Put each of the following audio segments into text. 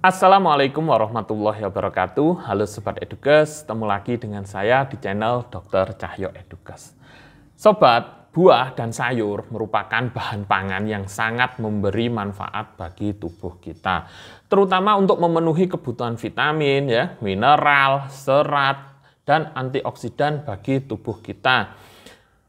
Assalamualaikum warahmatullahi wabarakatuh. Halo Sobat Edukes, ketemu lagi dengan saya di channel Dr. Cahyo Edukes. Sobat, buah dan sayur merupakan bahan pangan yang sangat memberi manfaat bagi tubuh kita. Terutama untuk memenuhi kebutuhan vitamin, ya, mineral, serat, dan antioksidan bagi tubuh kita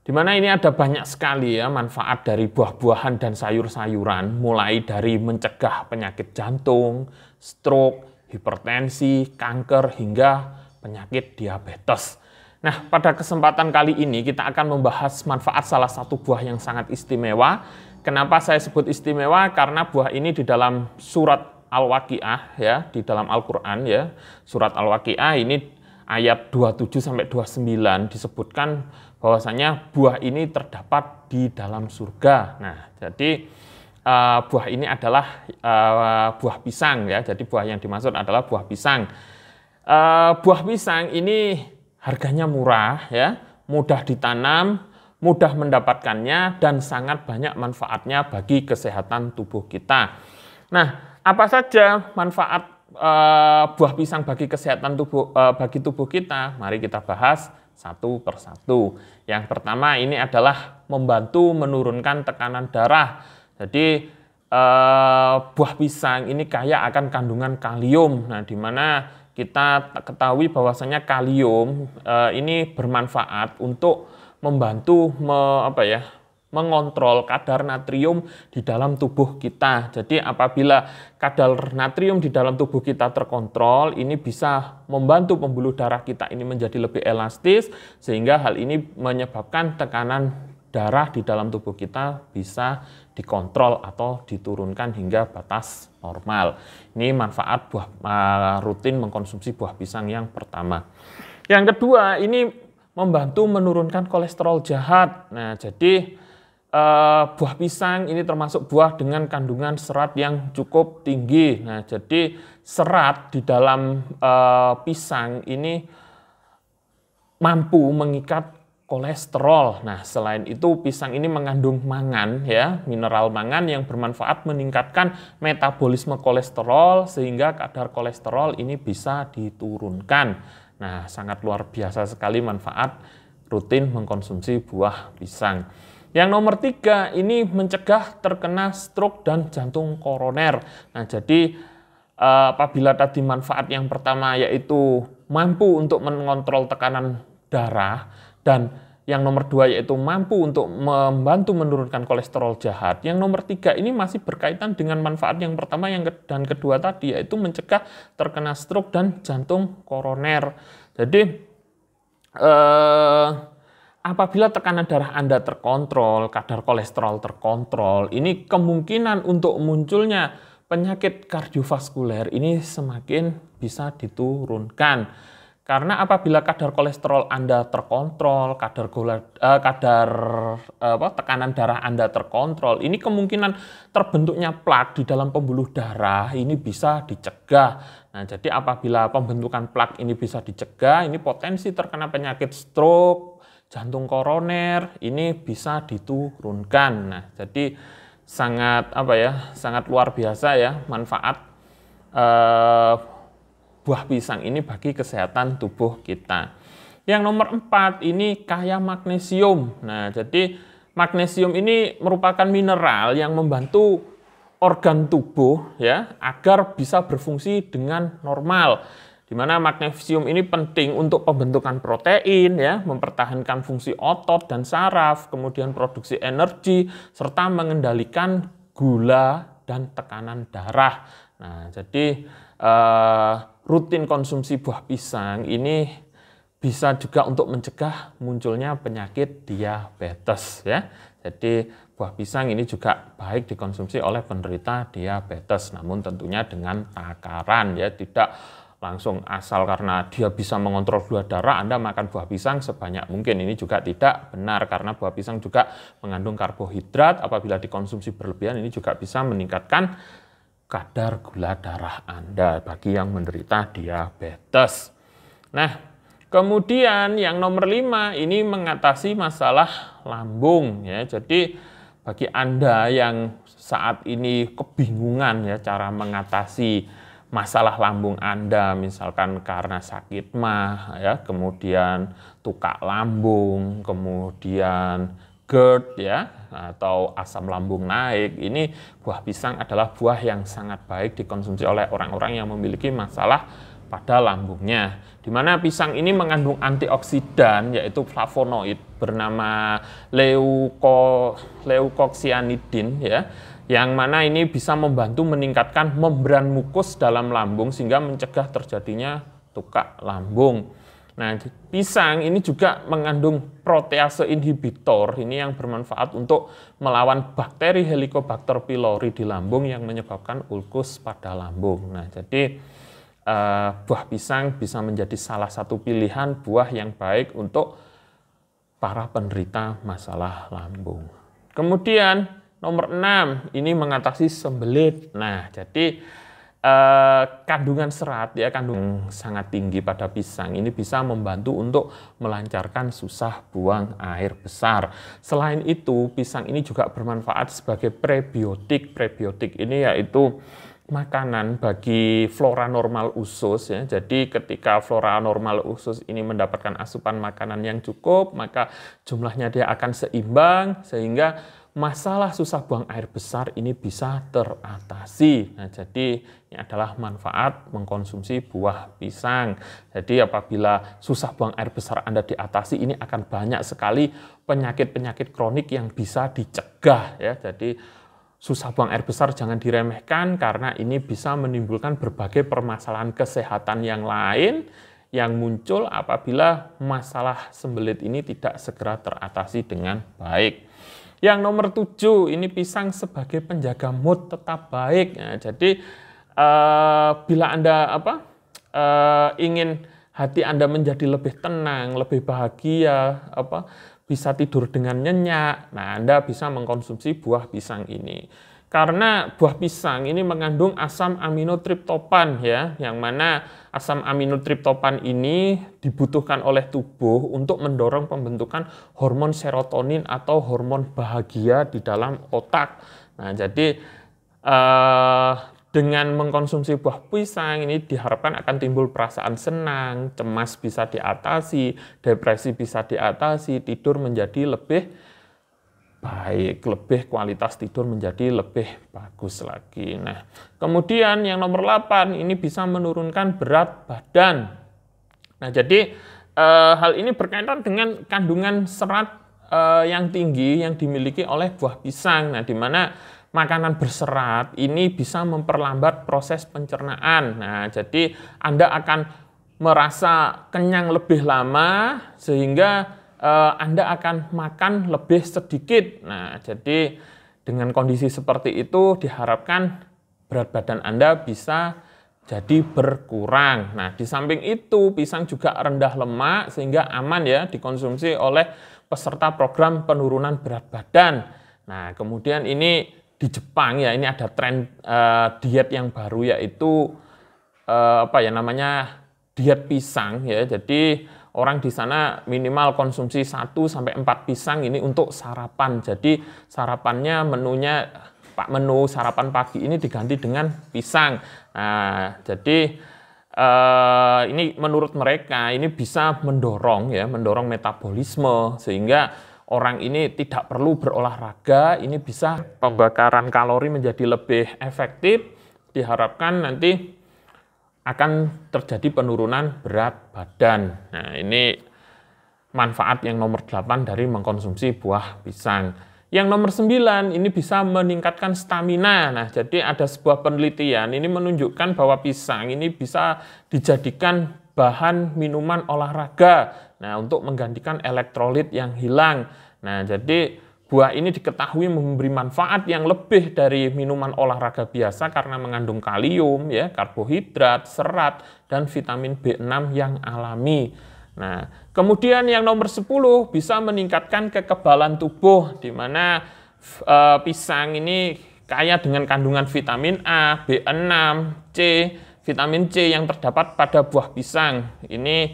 di mana ini ada banyak sekali ya manfaat dari buah-buahan dan sayur-sayuran, mulai dari mencegah penyakit jantung, stroke, hipertensi, kanker, hingga penyakit diabetes. Nah, pada kesempatan kali ini kita akan membahas manfaat salah satu buah yang sangat istimewa. Kenapa saya sebut istimewa? Karena buah ini di dalam surat Al-Waqiah ya, di dalam Al-Qur'an ya, surat Al-Waqiah ini ayat 27 sampai 29 disebutkan bahwasanya buah ini terdapat di dalam surga. Nah, jadi uh, buah ini adalah uh, buah pisang ya. Jadi buah yang dimaksud adalah buah pisang. Uh, buah pisang ini harganya murah ya, mudah ditanam, mudah mendapatkannya dan sangat banyak manfaatnya bagi kesehatan tubuh kita. Nah, apa saja manfaat Eh, buah pisang bagi kesehatan tubuh uh, bagi tubuh kita? Mari kita bahas satu persatu. Yang pertama ini adalah membantu menurunkan tekanan darah. Jadi uh, buah pisang ini kaya akan kandungan kalium. Nah, di mana kita ketahui bahwasanya kalium uh, ini bermanfaat untuk membantu me, apa ya mengontrol kadar natrium di dalam tubuh kita. Jadi apabila kadar natrium di dalam tubuh kita terkontrol, ini bisa membantu pembuluh darah kita ini menjadi lebih elastis sehingga hal ini menyebabkan tekanan darah di dalam tubuh kita bisa dikontrol atau diturunkan hingga batas normal. Ini manfaat buah rutin mengkonsumsi buah pisang yang pertama. Yang kedua, ini membantu menurunkan kolesterol jahat. Nah, jadi uh, buah pisang ini termasuk buah dengan kandungan serat yang cukup tinggi. Nah, jadi serat di dalam uh, pisang ini mampu mengikat kolesterol. Nah, selain itu pisang ini mengandung mangan ya, mineral mangan yang bermanfaat meningkatkan metabolisme kolesterol sehingga kadar kolesterol ini bisa diturunkan. Nah, sangat luar biasa sekali manfaat rutin mengkonsumsi buah pisang. Yang nomor tiga ini mencegah terkena stroke dan jantung koroner. Nah jadi eh, apabila tadi manfaat yang pertama yaitu mampu untuk mengontrol tekanan darah dan yang nomor dua yaitu mampu untuk membantu menurunkan kolesterol jahat. Yang nomor tiga ini masih berkaitan dengan manfaat yang pertama yang dan kedua tadi yaitu mencegah terkena stroke dan jantung koroner. Jadi eh, apabila tekanan darah Anda terkontrol, kadar kolesterol terkontrol, ini kemungkinan untuk munculnya penyakit kardiovaskuler ini semakin bisa diturunkan. Karena apabila kadar kolesterol Anda terkontrol, kadar gula, eh, kadar eh, apa, tekanan darah Anda terkontrol, ini kemungkinan terbentuknya plak di dalam pembuluh darah ini bisa dicegah. Nah, jadi apabila pembentukan plak ini bisa dicegah, ini potensi terkena penyakit stroke, jantung koroner ini bisa diturunkan. Nah, jadi sangat apa ya, sangat luar biasa ya manfaat eh, buah pisang ini bagi kesehatan tubuh kita. Yang nomor empat ini kaya magnesium. Nah, jadi magnesium ini merupakan mineral yang membantu organ tubuh ya agar bisa berfungsi dengan normal di mana magnesium ini penting untuk pembentukan protein, ya, mempertahankan fungsi otot dan saraf, kemudian produksi energi, serta mengendalikan gula dan tekanan darah. Nah, jadi uh, rutin konsumsi buah pisang ini bisa juga untuk mencegah munculnya penyakit diabetes, ya. Jadi buah pisang ini juga baik dikonsumsi oleh penderita diabetes, namun tentunya dengan takaran, ya, tidak langsung asal karena dia bisa mengontrol gula darah, Anda makan buah pisang sebanyak mungkin. Ini juga tidak benar karena buah pisang juga mengandung karbohidrat. Apabila dikonsumsi berlebihan ini juga bisa meningkatkan kadar gula darah Anda bagi yang menderita diabetes. Nah, Kemudian yang nomor lima ini mengatasi masalah lambung ya. Jadi bagi Anda yang saat ini kebingungan ya cara mengatasi masalah lambung Anda, misalkan karena sakit mah, ya, kemudian tukak lambung, kemudian GERD ya atau asam lambung naik. Ini buah pisang adalah buah yang sangat baik dikonsumsi oleh orang-orang yang memiliki masalah pada lambungnya. Di mana pisang ini mengandung antioksidan yaitu flavonoid bernama leuko leukoksianidin ya yang mana ini bisa membantu meningkatkan membran mukus dalam lambung sehingga mencegah terjadinya tukak lambung. Nah, pisang ini juga mengandung protease inhibitor ini yang bermanfaat untuk melawan bakteri Helicobacter pylori di lambung yang menyebabkan ulkus pada lambung. Nah, jadi eh, buah pisang bisa menjadi salah satu pilihan buah yang baik untuk para penderita masalah lambung. Kemudian Nomor 6, ini mengatasi sembelit. Nah, jadi eh, kandungan serat ya kandung hmm. sangat tinggi pada pisang ini bisa membantu untuk melancarkan susah buang air besar. Selain itu, pisang ini juga bermanfaat sebagai prebiotik. Prebiotik ini yaitu makanan bagi flora normal usus ya. Jadi ketika flora normal usus ini mendapatkan asupan makanan yang cukup, maka jumlahnya dia akan seimbang sehingga masalah susah buang air besar ini bisa teratasi. Nah, jadi ini adalah manfaat mengkonsumsi buah pisang. Jadi apabila susah buang air besar Anda diatasi, ini akan banyak sekali penyakit-penyakit kronik yang bisa dicegah ya. Jadi susah buang air besar jangan diremehkan karena ini bisa menimbulkan berbagai permasalahan kesehatan yang lain yang muncul apabila masalah sembelit ini tidak segera teratasi dengan baik. Yang nomor tujuh, ini pisang sebagai penjaga mood tetap baik. Nah, jadi uh, bila Anda apa uh, ingin hati Anda menjadi lebih tenang, lebih bahagia, apa bisa tidur dengan nyenyak. Nah, Anda bisa mengkonsumsi buah pisang ini karena buah pisang ini mengandung asam triptopan ya, yang mana asam amino triptopan ini dibutuhkan oleh tubuh untuk mendorong pembentukan hormon serotonin atau hormon bahagia di dalam otak. Nah, jadi eh, dengan mengkonsumsi buah pisang ini diharapkan akan timbul perasaan senang, cemas bisa diatasi, depresi bisa diatasi, tidur menjadi lebih baik, lebih kualitas tidur menjadi lebih bagus lagi. Nah, kemudian yang nomor 8 ini bisa menurunkan berat badan. Nah, jadi e, hal ini berkaitan dengan kandungan serat e, yang tinggi yang dimiliki oleh buah pisang. Nah, di mana makanan berserat ini bisa memperlambat proses pencernaan. Nah, jadi Anda akan merasa kenyang lebih lama sehingga uh, Anda akan makan lebih sedikit. Nah, jadi dengan kondisi seperti itu diharapkan berat badan Anda bisa jadi berkurang. Nah, di samping itu pisang juga rendah lemak sehingga aman ya dikonsumsi oleh peserta program penurunan berat badan. Nah, kemudian ini di Jepang ya ini ada tren uh, eh, diet yang baru yaitu uh, apa ya namanya diet pisang ya. Jadi orang di sana minimal konsumsi 1 sampai 4 pisang ini untuk sarapan. Jadi sarapannya menunya Pak menu sarapan pagi ini diganti dengan pisang. Nah, jadi eh, ini menurut mereka ini bisa mendorong ya, mendorong metabolisme sehingga orang ini tidak perlu berolahraga, ini bisa pembakaran kalori menjadi lebih efektif. Diharapkan nanti akan terjadi penurunan berat badan. Nah, ini manfaat yang nomor 8 dari mengkonsumsi buah pisang. Yang nomor 9 ini bisa meningkatkan stamina. Nah, jadi ada sebuah penelitian ini menunjukkan bahwa pisang ini bisa dijadikan bahan minuman olahraga. Nah, untuk menggantikan elektrolit yang hilang. Nah, jadi Buah ini diketahui memberi manfaat yang lebih dari minuman olahraga biasa karena mengandung kalium, ya, karbohidrat, serat, dan vitamin B6 yang alami. Nah, kemudian yang nomor 10 bisa meningkatkan kekebalan tubuh di mana e, pisang ini kaya dengan kandungan vitamin A, B6, C, vitamin C yang terdapat pada buah pisang. Ini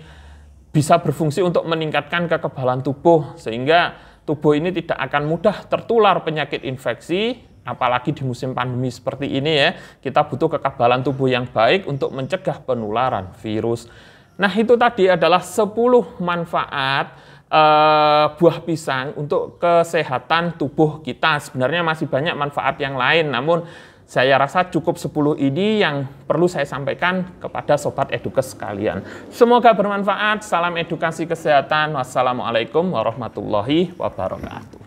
bisa berfungsi untuk meningkatkan kekebalan tubuh sehingga tubuh ini tidak akan mudah tertular penyakit infeksi apalagi di musim pandemi seperti ini ya, kita butuh kekebalan tubuh yang baik untuk mencegah penularan virus. Nah, itu tadi adalah 10 manfaat uh, buah pisang untuk kesehatan tubuh kita. Sebenarnya masih banyak manfaat yang lain, namun saya rasa cukup 10 ini yang perlu saya sampaikan kepada Sobat Edukes sekalian. Semoga bermanfaat. Salam edukasi kesehatan. Wassalamualaikum warahmatullahi wabarakatuh.